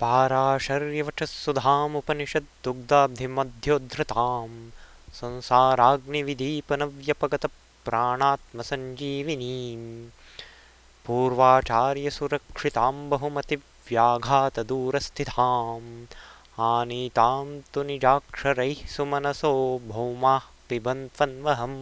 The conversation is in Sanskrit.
पाराशर्यवचस्सुधामुपनिषद्दुग्धाब्धिमध्योद्धृतां संसाराग्निविदीपनव्यपगतप्राणात्मसञ्जीविनीं पूर्वाचार्यसुरक्षितां बहुमतिव्याघातदूरस्थिताम् आनीताम् तु निजाक्षरैः सुमनसो भौमाः पिबन्त्वन्वहम्